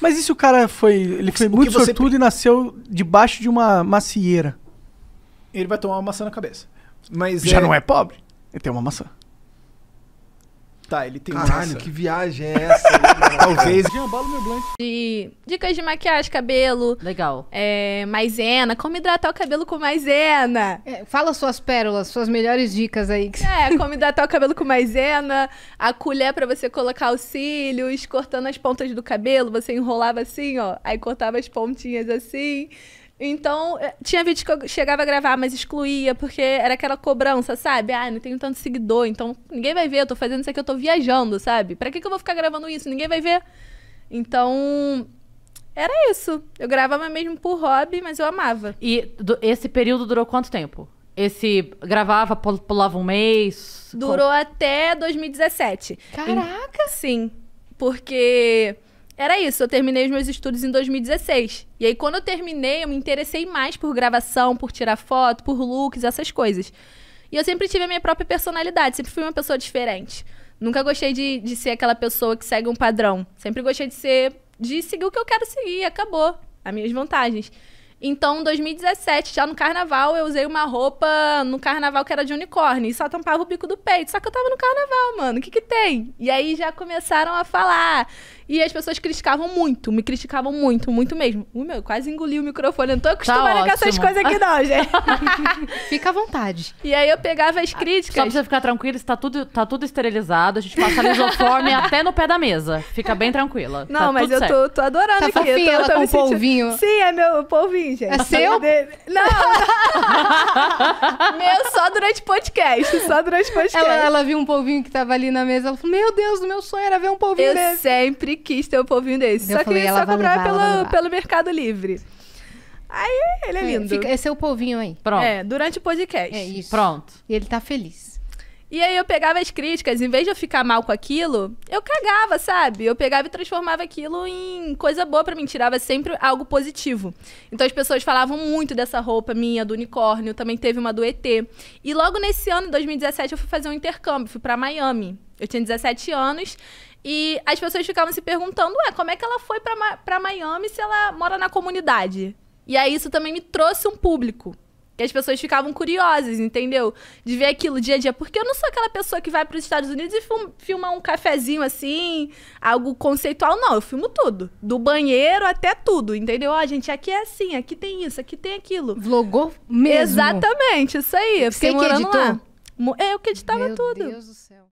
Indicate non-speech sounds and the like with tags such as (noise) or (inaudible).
Mas e se o cara foi. Ele foi o muito sortudo e nasceu debaixo de uma macieira? Ele vai tomar uma maçã na cabeça. Mas Já é... não é pobre? Ele tem uma maçã. Tá, ele tem Caralho, massa. que viagem é essa? (laughs) Talvez. De dicas de maquiagem, cabelo. Legal. É, maisena. Como hidratar o cabelo com maisena. É, fala suas pérolas, suas melhores dicas aí. (laughs) É, como hidratar o cabelo com maisena. A colher para você colocar os cílios. Cortando as pontas do cabelo. Você enrolava assim, ó. Aí cortava as pontinhas assim. Então, é, tinha vídeo que eu chegava a gravar, mas excluía, porque era aquela cobrança, sabe? Ah, não tenho tanto seguidor, então ninguém vai ver, eu tô fazendo isso aqui, eu tô viajando, sabe? Pra que, que eu vou ficar gravando isso? Ninguém vai ver. Então, era isso. Eu gravava mesmo por hobby, mas eu amava. E do, esse período durou quanto tempo? Esse gravava, pulava um mês? Durou com... até 2017. Caraca! Sim. Porque era isso, eu terminei os meus estudos em 2016. E aí, quando eu terminei, eu me interessei mais por gravação, por tirar foto, por looks, essas coisas. E eu sempre tive a minha própria personalidade, sempre fui uma pessoa diferente. Nunca gostei de, de ser aquela pessoa que segue um padrão. Sempre gostei de ser. de seguir o que eu quero seguir, acabou. As minhas vantagens. Então, em 2017, já no carnaval, eu usei uma roupa no carnaval que era de unicórnio e só tampava o bico do peito. Só que eu tava no carnaval, mano. O que que tem? E aí já começaram a falar. E as pessoas criticavam muito, me criticavam muito, muito mesmo. Ui, meu, eu quase engoli o microfone. Eu não tô tá acostumada tá com essas coisas aqui, não, gente. (laughs) Fica à vontade. E aí eu pegava as críticas. Só pra você ficar tranquila, está tudo, tá tudo esterilizado. A gente passa lisoforme (laughs) até no pé da mesa. Fica bem tranquila. Não, tá mas eu tô, tô, adorando tá aqui. Fofinha, eu tô, ela tô com sentindo... polvinho. Sim, é meu polvinho, gente. É seu? Não. (laughs) meu, só durante podcast. Só durante podcast. Ela, ela viu um polvinho que tava ali na mesa. Ela falou: Meu Deus, o meu sonho era ver um polvinho eu desse. Eu sempre quis ter um polvinho desse. Eu só falei, que só comprar pelo, pelo Mercado Livre. Aí ele é, é lindo. Fica, esse é o polvinho aí. Pronto. É, durante o podcast. É isso. Pronto. E ele tá feliz. E aí eu pegava as críticas, em vez de eu ficar mal com aquilo, eu cagava, sabe? Eu pegava e transformava aquilo em coisa boa para mim, tirava sempre algo positivo. Então as pessoas falavam muito dessa roupa minha do unicórnio, também teve uma do ET. E logo nesse ano, 2017, eu fui fazer um intercâmbio, fui para Miami. Eu tinha 17 anos e as pessoas ficavam se perguntando, ué, como é que ela foi para Miami se ela mora na comunidade? E aí isso também me trouxe um público. E as pessoas ficavam curiosas, entendeu? De ver aquilo dia a dia. Porque eu não sou aquela pessoa que vai para os Estados Unidos e filma um cafezinho assim, algo conceitual, não. Eu filmo tudo. Do banheiro até tudo, entendeu? Ó, gente, aqui é assim, aqui tem isso, aqui tem aquilo. Vlogou mesmo? Exatamente, isso aí. Eu fiquei Sei lá. É, eu que editava Meu tudo. Meu Deus do céu.